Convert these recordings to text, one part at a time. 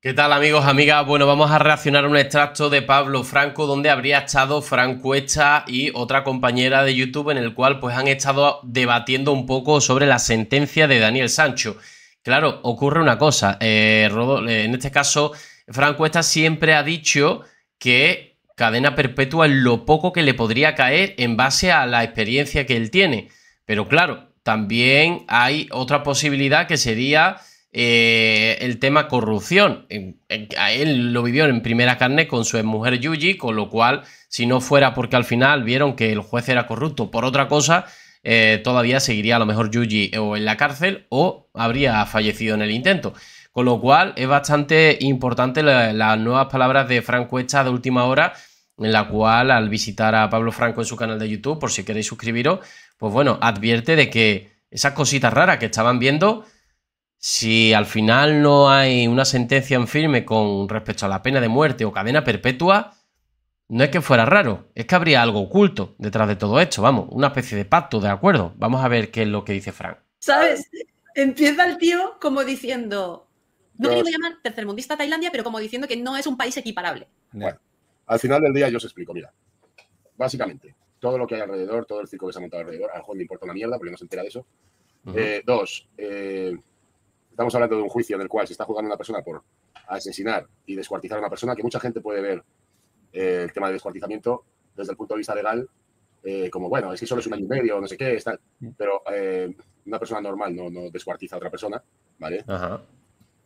¿Qué tal amigos, amigas? Bueno, vamos a reaccionar a un extracto de Pablo Franco donde habría estado Franco Cuesta y otra compañera de YouTube en el cual pues han estado debatiendo un poco sobre la sentencia de Daniel Sancho. Claro, ocurre una cosa, eh, eh, en este caso Franco Cuesta siempre ha dicho que cadena perpetua es lo poco que le podría caer en base a la experiencia que él tiene. Pero claro, también hay otra posibilidad que sería eh, el tema corrupción. A él lo vivió en primera carne con su mujer Yuji, con lo cual, si no fuera porque al final vieron que el juez era corrupto por otra cosa, eh, todavía seguiría a lo mejor Yuji o en la cárcel o habría fallecido en el intento. Con lo cual es bastante importante las nuevas palabras de Franco Echa de última hora, en la cual al visitar a Pablo Franco en su canal de YouTube, por si queréis suscribiros, pues bueno, advierte de que esas cositas raras que estaban viendo si al final no hay una sentencia en firme con respecto a la pena de muerte o cadena perpetua, no es que fuera raro, es que habría algo oculto detrás de todo esto, vamos, una especie de pacto, de acuerdo. Vamos a ver qué es lo que dice Frank. ¿Sabes? Empieza el tío como diciendo, no quiero llamar tercermundista a Tailandia, pero como diciendo que no es un país equiparable. Bueno, al final del día yo os explico, mira, básicamente, todo lo que hay alrededor, todo el circo que se ha montado alrededor, a lo mejor importa una mierda, porque no se entera de eso. Eh, dos, eh, estamos hablando de un juicio en el cual se está jugando una persona por asesinar y descuartizar a una persona, que mucha gente puede ver eh, el tema de descuartizamiento desde el punto de vista legal, eh, como bueno, es que solo es un año y medio, no sé qué, está, pero eh, una persona normal no, no, descuartiza a otra persona, ¿vale?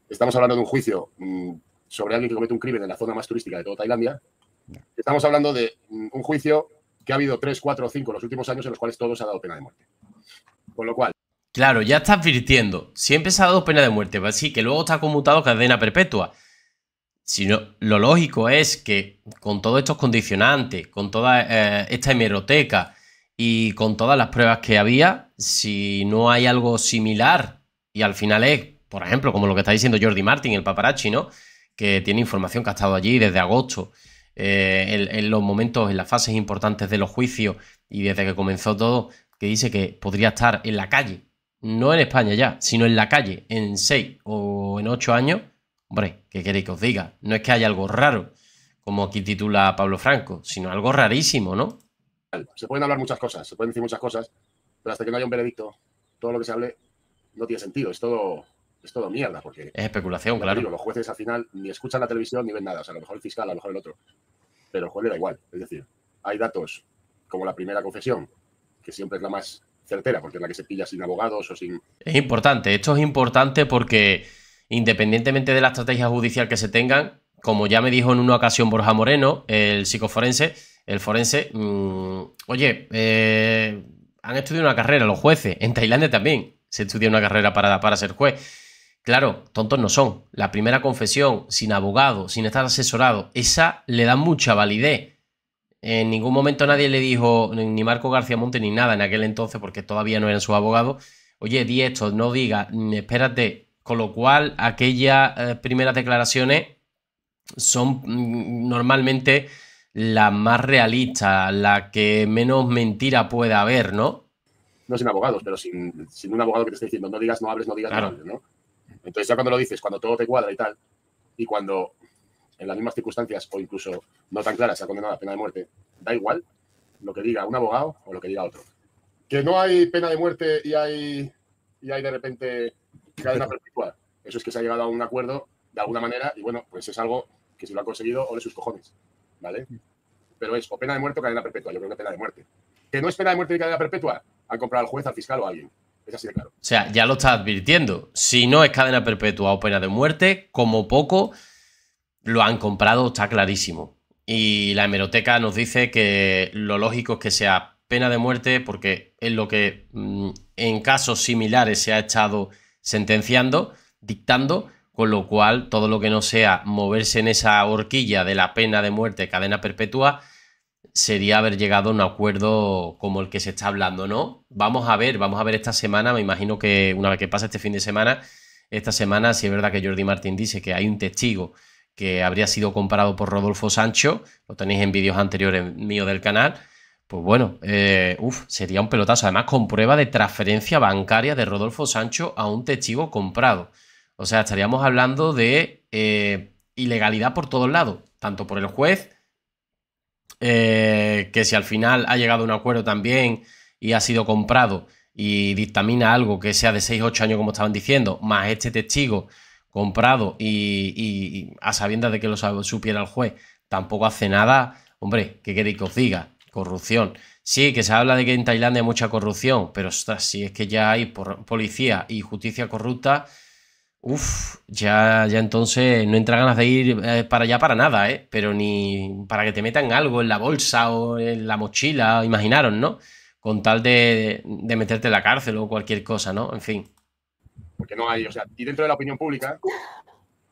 Estamos hablando de un juicio mm, sobre alguien que comete un crimen en la zona más turística de toda Tailandia. Estamos hablando de mm, un juicio que ha habido tres 3, cinco en los últimos años en los cuales todos ha dado pena de muerte. Con lo cual, Claro, ya está advirtiendo. Si ha dado pena de muerte, pero pues sí, que luego está conmutado cadena perpetua. Sino, lo lógico es que con todos estos condicionantes, con toda eh, esta hemeroteca y con todas las pruebas que había, si no hay algo similar y al final es, por ejemplo, como lo que está diciendo Jordi Martin, el paparazzi, ¿no? Que tiene información que ha estado allí desde agosto, eh, en los momentos, en las fases importantes de los juicios y desde que comenzó todo, que dice que podría estar en la calle no en España ya, sino en la calle, en seis o en ocho años, hombre, ¿qué queréis que os diga? No es que haya algo raro, como aquí titula Pablo Franco, sino algo rarísimo, ¿no? Se pueden hablar muchas cosas, se pueden decir muchas cosas, pero hasta que no haya un veredicto, todo lo que se hable no tiene sentido, es todo, es todo mierda, porque... Es especulación, claro. los jueces al final ni escuchan la televisión ni ven nada, o sea, a lo mejor el fiscal, a lo mejor el otro, pero el juez le da igual, es decir, hay datos como la primera confesión, que siempre es la más certera, porque es la que se pilla sin abogados o sin... Es importante, esto es importante porque independientemente de la estrategia judicial que se tengan, como ya me dijo en una ocasión Borja Moreno, el psicoforense, el forense, mm, oye, eh, han estudiado una carrera los jueces, en Tailandia también se estudia una carrera para, para ser juez. Claro, tontos no son. La primera confesión, sin abogado, sin estar asesorado, esa le da mucha validez en ningún momento nadie le dijo, ni Marco García Monte, ni nada en aquel entonces, porque todavía no era su abogado. oye, di esto, no diga, mm, espérate. Con lo cual, aquellas eh, primeras declaraciones son mm, normalmente las más realistas, la que menos mentira pueda haber, ¿no? No sin abogados, pero sin, un abogado que te esté diciendo, no digas, no hables, no digas, no hables, ¿no? Entonces ya cuando lo dices, cuando todo te cuadra y tal, y cuando en las mismas circunstancias o incluso no tan claras, ha condenado a pena de muerte, da igual lo que diga un abogado o lo que diga otro. Que no hay pena de muerte y hay, y hay de repente cadena perpetua. Eso es que se ha llegado a un acuerdo de alguna manera y bueno, pues es algo que si lo ha conseguido, ole sus cojones, ¿vale? Pero es o pena de muerte o cadena perpetua. Yo creo que pena de muerte. Que no es pena de muerte ni cadena perpetua, han comprado al juez, al fiscal o a alguien. Es así de claro. O sea, ya lo está advirtiendo. Si no es cadena perpetua o pena de muerte, como poco lo han comprado, está clarísimo. Y la hemeroteca nos dice que lo lógico es que sea pena de muerte porque es lo que mm, en casos similares se ha estado sentenciando, dictando, con lo cual todo lo que no sea moverse en esa horquilla de la pena de muerte, cadena perpetua, sería haber llegado a un acuerdo como el que se está hablando, ¿no? Vamos a ver, vamos a ver esta semana, me imagino que una vez que pase este fin de semana, esta semana si es verdad que Jordi Martín dice que hay un testigo que habría sido comprado por Rodolfo Sancho, lo tenéis en vídeos anteriores míos del canal, pues bueno, eh, sería un pelotazo, además con prueba de transferencia bancaria de Rodolfo Sancho a un testigo comprado. O sea, estaríamos hablando de eh, ilegalidad por todos lados, tanto por el juez, eh, que si al final ha llegado a un acuerdo también y ha sido comprado y dictamina algo que sea de 6-8 años como estaban diciendo, más este testigo comprado y, a sabiendas de que lo supiera el juez, tampoco hace nada, hombre, ¿qué queréis que os diga? Corrupción. Sí, que se habla de que en Tailandia hay mucha corrupción, pero si es que ya hay por, policía y justicia corrupta, uff, ya, ya entonces no entra ganas de ir eh, para allá para nada, ¿eh? Pero ni para que te metan algo en la bolsa o en la mochila, ¿imaginaron, ¿no? Con tal de meterte en la cárcel o cualquier cosa, ¿no? En fin porque no hay, o sea, y dentro de la opinión pública,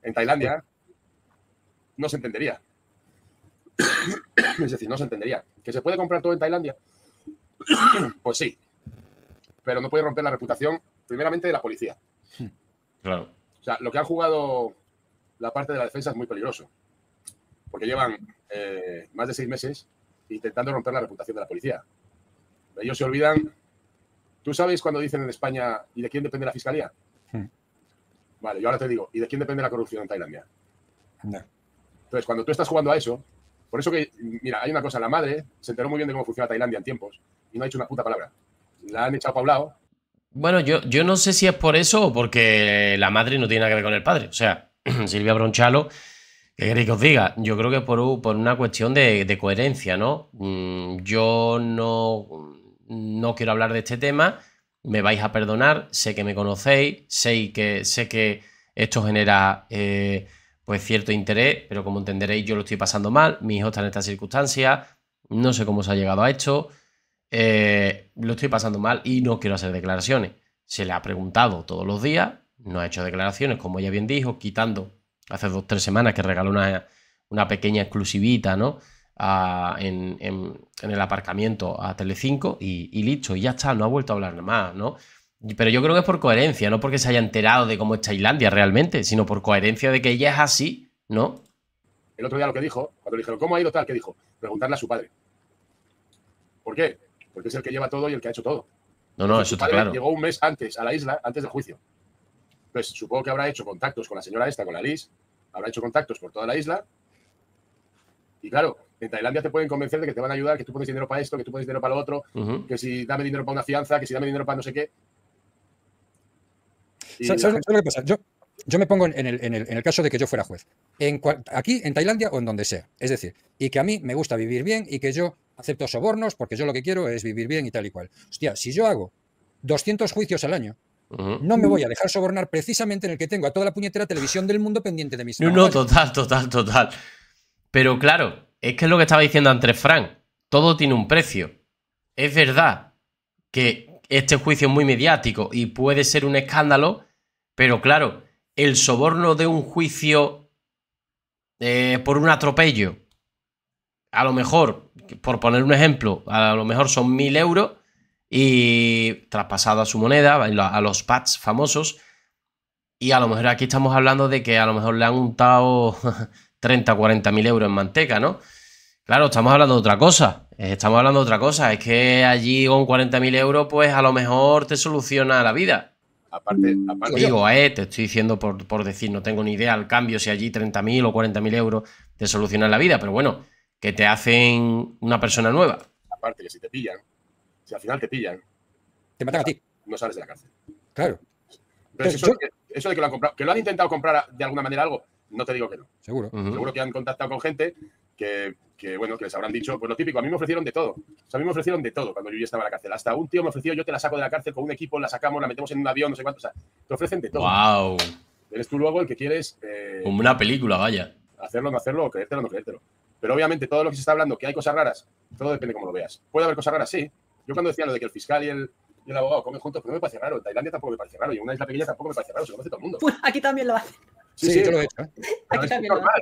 en Tailandia, no se entendería. Es decir, no se entendería. ¿Que se puede comprar todo en Tailandia? Pues sí, pero no puede romper la reputación, primeramente, de la policía. Claro. O sea, lo que han jugado la parte de la defensa es muy peligroso, porque llevan eh, más de seis meses intentando romper la reputación de la policía. Ellos se olvidan. ¿Tú sabes cuando dicen en España y de quién depende la fiscalía? Vale, yo ahora te digo, ¿y de quién depende la corrupción en Tailandia? Entonces, cuando tú estás jugando a eso, por eso que, mira, hay una cosa, la madre se enteró muy bien de cómo funciona Tailandia en tiempos y no ha dicho una puta palabra. La han echado paulado. Bueno, yo, yo no sé si es por eso o porque la madre no tiene nada que ver con el padre. O sea, Silvia Bronchalo, ¿qué queréis que os diga? Yo creo que por, por una cuestión de, coherencia, ¿no? Mm, yo no, no quiero hablar de este tema me vais a perdonar, sé que me conocéis, sé que, sé que esto genera eh, pues cierto interés, pero como entenderéis yo lo estoy pasando mal, mi hijo está en estas circunstancias, no sé cómo se ha llegado a esto, eh, lo estoy pasando mal y no quiero hacer declaraciones. Se le ha preguntado todos los días, no ha hecho declaraciones, como ella bien dijo, quitando hace dos o tres semanas que regaló una, una pequeña exclusivita, ¿no? en, el aparcamiento a Telecinco y, y listo, y ya está, no ha vuelto a hablar nada más, ¿no? Pero yo creo que es por coherencia, no porque se haya enterado de cómo es Tailandia realmente, sino por coherencia de que ella es así, ¿no? El otro día lo que dijo, cuando le dijeron, ¿cómo ha ido tal? ¿Qué dijo? Preguntarle a su padre. ¿Por qué? Porque es el que lleva todo y el que ha hecho todo. No, no, eso está claro. Llegó un mes antes a la isla, antes del juicio. pues supongo que habrá hecho contactos con la señora esta, con la Liz, habrá hecho contactos por toda la isla y claro, en Tailandia te pueden convencer de que te van a ayudar, que tú pones dinero para esto, que tú pones dinero para lo otro, que si dame dinero para una fianza, que si dame dinero para no sé qué. ¿Sabes, lo que pasa? Yo, me pongo en el, caso de que yo fuera juez, aquí, en Tailandia o en donde sea. Es decir, y que a mí me gusta vivir bien y que yo acepto sobornos porque yo lo que quiero es vivir bien y tal y cual. Hostia, si yo hago 200 juicios al año, no me voy a dejar sobornar precisamente en el que tengo a toda la puñetera televisión del mundo pendiente de mis... no, total, total, total. Pero claro, es que es lo que estaba diciendo antes Frank. Todo tiene un precio. Es verdad que este juicio es muy mediático y puede ser un escándalo, pero claro, el soborno de un juicio eh, por un atropello, a lo mejor, por poner un ejemplo, a lo mejor son mil euros y traspasado a su moneda, a los pads famosos, y a lo mejor aquí estamos hablando de que a lo mejor le han untado 30 o 40 mil euros en manteca, ¿no? Claro, estamos hablando de otra cosa. Eh, estamos hablando de otra cosa. Es que allí con 40 mil euros, pues a lo mejor te soluciona la vida. Aparte, aparte Digo, eh, te estoy diciendo por, decir, no tengo ni idea al cambio si allí 30.000 o mil euros te solucionan la vida, pero bueno, que te hacen una persona nueva. Aparte, que si te pillan, si al final te pillan, te matan a ti. No sales de la cárcel. Claro. eso, eso, de que lo, han comprado, que lo han intentado comprar de alguna manera algo, no te digo que no. Seguro. Seguro que han contactado con gente que, que, bueno, que les habrán dicho, pues lo típico, a mí me ofrecieron de todo. O sea, a mí me ofrecieron de todo cuando yo ya estaba en la cárcel. Hasta un tío me ofreció, yo te la saco de la cárcel con un equipo, la sacamos, la metemos en un avión, no sé cuánto. O sea, te ofrecen de todo. ¡Wow! Eres tú luego el que quieres. Como eh, una película, vaya. Hacerlo, no hacerlo, o creértelo, no creértelo. Pero obviamente todo lo que se está hablando, que hay cosas raras, todo depende cómo lo veas. Puede haber cosas raras, sí. Yo cuando decía lo de que el fiscal y el, el abogado comen juntos, pero pues no me parece raro. En Tailandia tampoco me parece raro. Y en una isla pequeña tampoco me parece raro. Se conoce todo el mundo. aquí también lo hace Sí, es, normal, ¿no?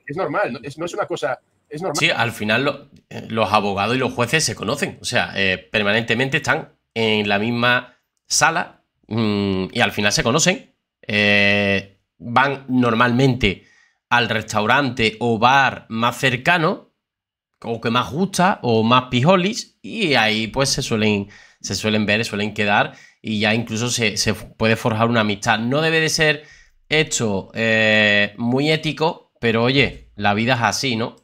es normal, es, una cosa normal. Sí, al final los abogados y los jueces se conocen, o sea, eh, permanentemente están en la misma sala mm, y al final se conocen. Eh, van normalmente al restaurante o bar más cercano, o que más gusta, o más pijolis, y ahí pues se suelen, se suelen ver, suelen quedar, y ya incluso se puede forjar una amistad. No debe de ser hecho eh, muy ético, pero oye, la vida es así, ¿no?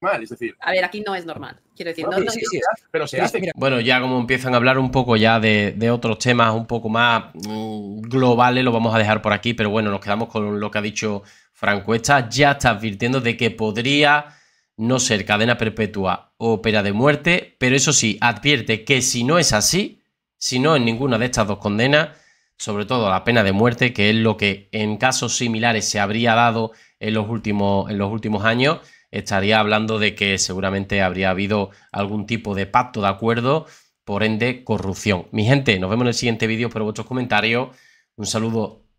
Mal, es decir. A ver, aquí no es normal. Quiero decir, no, Bueno, ya como empiezan a hablar un poco ya de, otros temas un poco más mm, globales, lo vamos a dejar por aquí, pero bueno, nos quedamos con lo que ha dicho Franco. Esta ya está advirtiendo de que podría no ser cadena perpetua o pena de muerte, pero eso sí, advierte que si no es así, si no en ninguna de estas dos condenas, sobre todo la pena de muerte, que es lo que en casos similares se habría dado en los últimos, en los últimos años, estaría hablando de que seguramente habría habido algún tipo de pacto de acuerdo, por ende corrupción. Mi gente, nos vemos en el siguiente vídeo, por vuestros comentarios. Un saludo